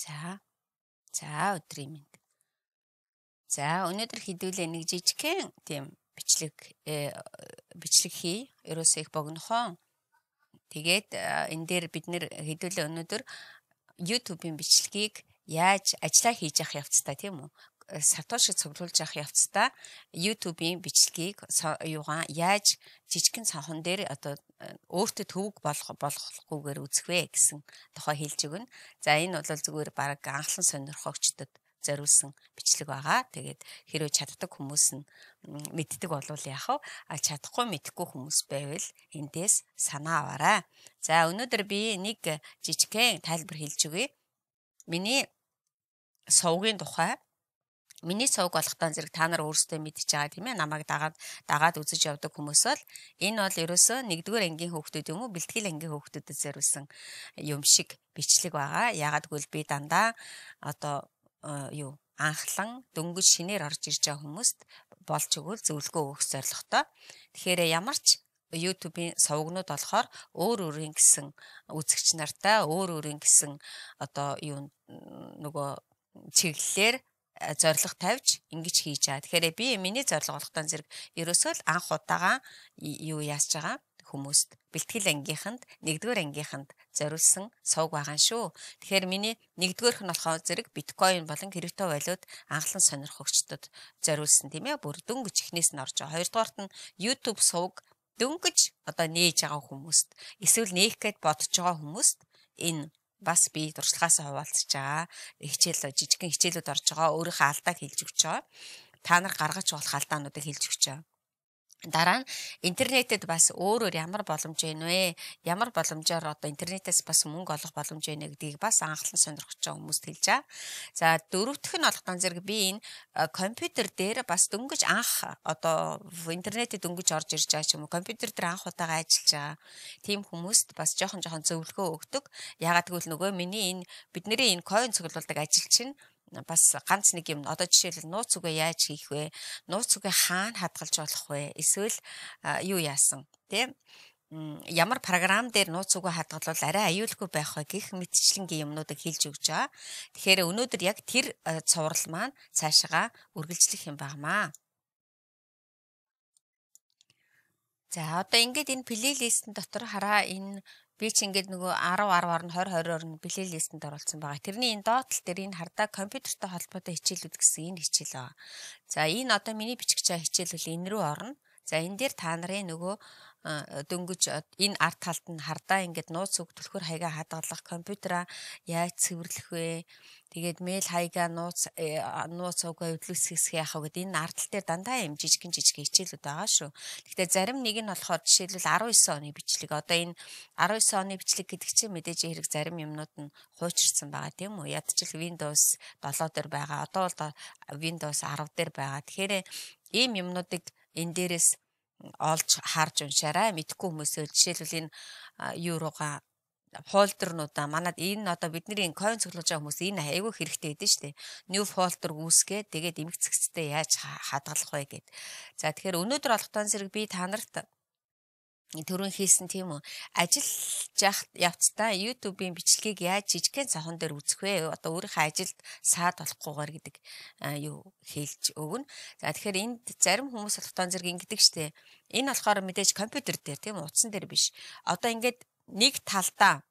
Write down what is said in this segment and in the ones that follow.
За. За өдрийн мэнд. За өнөөдөр хідүүлээ нэг жижигхэн тийм бичлэг э, бичлэг хий. Ерөөсөө их богнохон. Тэгээд э, энэ дээр бид нэр хідүүлээ өнөөдөр YouTube-ийн бичлэгийг яаж ажиллаа хийж явах явцтай тийм үү? Сатошиг цуглуулж явах явцдаа YouTube-ийн бичлэгийг юугаан яаж жижигхэн санхан дээр одоо өөртөө төвөг болох болохгүйгээр үзэхвэ гэсэн тухай хэлж өгнө. За энэ бол зүгээр баг анхлан сонирхогчдод зориулсан бичлэг байгаа. Тэгээд хэрвээ чаддаг хүмүүс нь мэддэг болвол яах вэ? А чадахгүй мэдхгүй хүмүүс байвал эндээс санаа аваарай. За өнөөдөр би нэг жижигхэн тайлбар хэлж өгье. Миний сувгийн тухай Миний цог болох дан зэрэг та нар өөрсдөө мэдчихэж байгаа тийм ээ намайг дагаад дагаад үзэж явдаг хүмүүс бол энэ бол ерөөсөө нэгдүгээр ангийн хүүхдүүд юм уу бэлтгэл ангийн хүүхдүүдэд зориулсан юм шиг бичлэг байгаа. Ягаад гэвэл би дандаа одоо э, юу анхлан дөнгөж шинээр орж ирж байгаа хүмүүст болж өгөөл зөвлөгөө өгөх зорилготой. Тэгэхээр ямар ч YouTube-ийн сувгнууд болохоор өөр өөрийн гэсэн үзэгч нартай өөр өөрийн гэсэн одоо юу нөгөө чиглэлээр зориг тавьж ингэж хийж байгаа. Тэгэхээр би миний зориг болгохтон зэрэг ерөөсөө л анх удаага юу яаж байгаа хүмүүст бэлтгэл ангийнханд нэгдүгээр ангийнханд зориулсан сувг байгаа шүү. Тэгэхээр миний нэгдүгээрх нь болохоо зэрэг биткойн болон крипто валют анхлан сонирх өгчдөд зориулсан тийм ээ. Бүр дөнгөж эхнээс нь орж байгаа. Хоёрдугаарт нь YouTube сувг дөнгөж одоо нээж байгаа хүмүүст эсвэл нээх гээд бодож байгаа хүмүүст энэ бас би туршлагаасаа хуваалцж байгаа. Хичээл жижигхэн хичээлүүд орж байгаа. Өөрийнхөө алдааг хэлж өгч байгаа. Та нар гаргаж болох алдаануудыг хэлж өгч байгаа. Дараа нь интернетэд бас өөр өөр ямар боломж байна вэ? Ямар боломжоор одоо интернетээс бас мөнгө олох боломж байна гэдгийг бас анхлан сонирхож байгаа хүмүүст хэлж байгаа. За дөрөвдөх нь болох дан зэрэг би энэ э, компьютер дээр бас дөнгөж анх одоо интернетэд дөнгөж орж ирж байгаа ч юм уу компьютер дээр анх удаага ажиллаж байгаа. Тийм хүмүүст бас жоохон жоохон зөвлөгөө өгдөг. Ягаад гэвэл нөгөө миний энэ бидний энэ coin цуглуулдаг ажил чинь бас ганц нэг юм одоо жишээлбэл нууц үгээ яаж хийх вэ? Нууц үгээ хаана хадгалж болох вэ? Эсвэл юу яасан? Тэ? ямар програм дээр нууц үгөө хадгалвал арай аюулгүй байх вэ гэх мэтчлэнгийн юмнуудыг хэлж өгч байгаа. Тэгэхээр өнөөдөр яг тэр цуврал маань цаашаа үргэлжлэх юм байна. За одоо ингээд энэ плейлистэн дотор хараа энэ би ч ингээд нөгөө 10 10-аар нь 20 20-оор нь бэлээ листэнд оруулсан байгаа. Тэрний энэ доотлол дээр энэ хардаа компьютертэй холбоотой хичээлүүд гэсэн энэ хичээл байгаа. За энэ одоо миний бичгчээ хичээлүүл энэ рүү орно. За энэ дээр та нарын нөгөө дөнгөж энэ арт талд нь хардаа ингээд нууц үг түлхөр хаяга хадгалах компьютера яаж цэвэрлэх вэ? Тэгээд мэйл хаяга нууц э, нууц үг хөдөлгөс хэсэг яах вэ гэдэг энэ арт тал дээр дандаа юм жижигэн жижигэн хичээлүүд байгаа шүү. Гэхдээ зарим нэг нь болохоор жишээлбэл 19 оны бичлэг одоо энэ 19 оны бичлэг гэдэг чинь мэдээж хэрэг зарим юмнууд нь хуучирсан байгаа тийм үү? Ядчил Windows 7 дээр байгаа. Одоо бол Windows 10 дээр байгаа. Тэгэхээр ийм юмнуудыг энэ дээрээс олж харж уншаарай. Мэдхгүй хүмүүсөө жишээлбэл энэ юу руугаа фолдернуудаа манад энэ одоо бидний coin цоглож байгаа хүмүүс энэ айгүй хэрэгтэй гэдэг шүү дээ. New folder үүсгээ тэгээд эмгцэгцтэй яаж хадгалах вэ гэд. За тэгэхээр өнөөдөр олготон зэрэг би та нарт төрөн хийсэн тийм үү ажил явцдаа YouTube-ийн бичлэгийг яаж жижигхэн цахон дээр үзэх вэ? Одоо өөрийнхөө ажилд саад болохгүйгээр гэдэг юу хэлж өгнө. За тэгэхээр энд зарим хүмүүс султан зэрэг ингэдэг штеп. Энэ болохоор мэдээж компьютер дээр тийм утсан дээр биш. Одоо ингээд нэг талдаа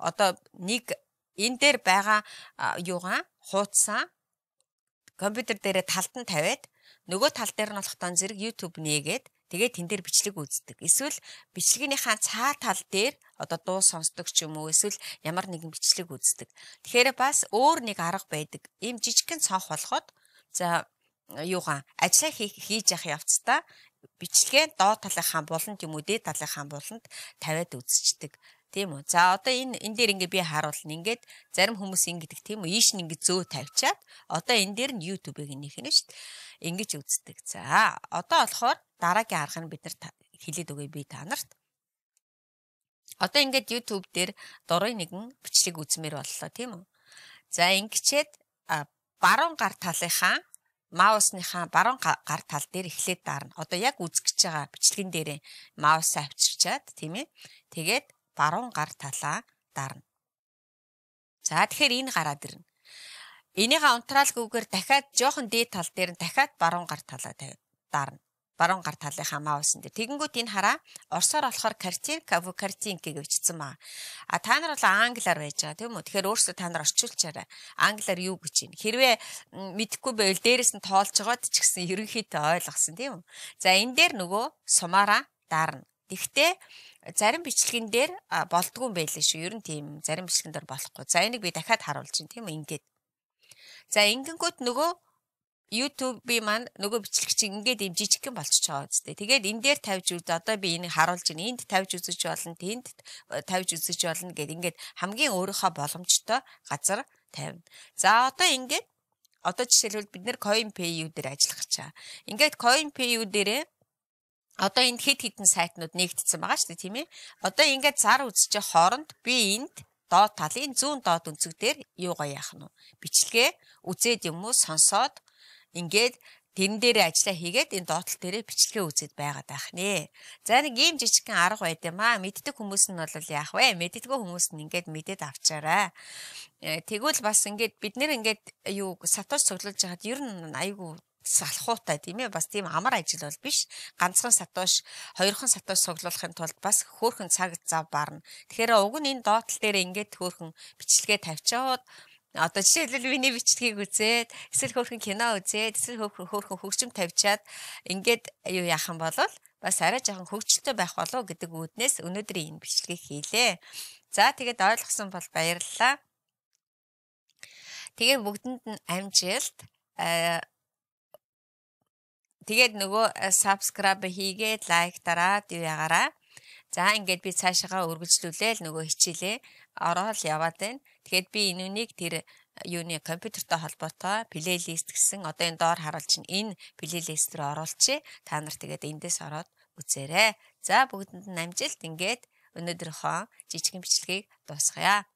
одоо нэг энэ дээр байгаа юугаа хуудсаа компьютер дээрээ талд нь тавиад нөгөө тал дээр нь болохтон зэрэг YouTube нээгээд Тэгээд тэн дээр бичлэг үздэг. Эсвэл бичлэгийнхаа цаа тал дээр одоо дуу сонсдог ч юм уу эсвэл ямар нэгэн бичлэг үздэг. Тэгэхээр бас өөр нэг арга байдаг. Ийм жижигхэн цонх болгоод за юугаа ажлаа хийж явах явцдаа бичлэгээ доод талынхаа болонд юм уу дээд талынхаа болонд тавиад үзчихдэг. Тийм үү. За одоо энэ энэ дээр ингээ би харуулна. Ингээд зарим хүмүүс ингэдэг тийм үү. Ийш нь ингээ зөө тавьчаад одоо энэ дээр нь YouTube-ыг нэхнэ шүү дээ. Ингээч үздэг. За одоо болохоор дараагийн арга нь бид нар хэлээд өгье би та нарт. Одоо ингээд YouTube дээр дурын нэгэн бичлэг үзмээр боллоо тийм үү. За ингэчээд баруун гар талынхаа маусныхаа баруун гар тал дээр эхлээд даарна. Одоо яг үзэж байгаа бичлэгэн дээрээ маусаа авчирчаад тийм ээ. Тэгээд баруун гар талаа дарна. За тэгэхээр энэ гараад ирнэ. Энийгээ унтраалгүйгээр дахиад жоохон дээд тал дээр нь дахиад баруун гар талаа дарна. Баруун гар талынхаа маусан дээр. Тэгэнгүүт энэ хараа орсоор болохоор картинка ву картинки гэвчсэн баа. А та нар бол англиар байж байгаа тийм үү? Тэгэхээр өөрсдөө та нар орчуулчаарай. Англиар юу гэж байна? Хэрвээ мэдэхгүй байвал дээрээс нь тоолж байгаад ч гэсэн ерөнхийдөө ойлгосон тийм үү? За энэ дээр нөгөө сумаараа дарна. Тэгтээ зарим бичлэгэн дээр болдгүй юм байлээ шүү. Ер нь тийм зарим бичлэгэн дээр болохгүй. За энийг би дахиад харуулж байна тийм үү ингээд. За ингэнгүүт нөгөө YouTube би маань нөгөө бичлэгч ингээд юм жижигхэн болчихж байгаа үстэй. Тэгээд энэ дээр тавьж үз. Одоо би энийг харуулж байна. Энд тавьж үзэж болно. Тэнд э, тавьж үзэж болно гэд ингээд хамгийн өөрийнхөө боломжтой газар тавина. За одоо ингээд одоо жишээлбэл бид нэр CoinPay-юу дээр ажиллах гэж байгаа. Ингээд CoinPay-юу дээрээ Одоо энд хэд хэдэн сайтнууд нэгдсэн байгаа шүү дээ тийм ээ. Одоо ингээд зар үзчих хооронд би энд доод талын зүүн доод өнцөг дээр юу гоё яах нь вэ? Бичлэгээ үзээд юм уу сонсоод ингээд тэрэн дээрээ ажиллаа хийгээд энэ доод тал дээрээ бичлэгээ үзээд байгаад байх нэ. За нэг ийм жижигхэн арга байд юм аа. Мэддэг хүмүүс нь бол яах вэ? Мэддэггүй хүмүүс нь ингээд мэдээд авчаарай. Э, тэгвэл бас ингээд бид нэр ингээд юу сатууш цуглуулж хагаад ер нь айгүй салхуутай тийм ээ бас тийм амар ажил бол биш ганцхан сатууш хоёрхан сатууш суглуулахын тулд бас хөөхөн цаг зав баарна тэгэхээр уг нь энэ доотл дээр ингээд хөөхөн бичлэгээ тавьчаад одоо жишээлбэл миний бичлэгийг үзээд эсвэл хөөхөн кино үзээд эсвэл хөөхөн хөгжим тавьчаад ингээд юу яах юм бол бас арай жоохон хөгжилтэй байх болов гэдэг үүднээс өнөөдөр энэ бичлэгийг хийлээ за тэгээд ойлгосон бол баярлалаа тэгээ бүгдэнд нь амжилт э, тэгээд нөгөө э, subscribe хийгээд лайк дараад юу ягараа. За ингээд би цаашаа үргэлжлүүлээл нөгөө хичээлээ ороод яваад байна. Тэгэхэд би энэ үнийг тэр э, юуны компьютертэй холбоотой плейлист гэсэн одоо энэ доор харуулж энэ плейлист рүү оруулчихъя. Та нар тэгээд эндээс ороод үзээрэй. За бүгдэнд нь амжилт ингээд өнөөдрийнхөө жижигэн бичлэгийг дуусгая.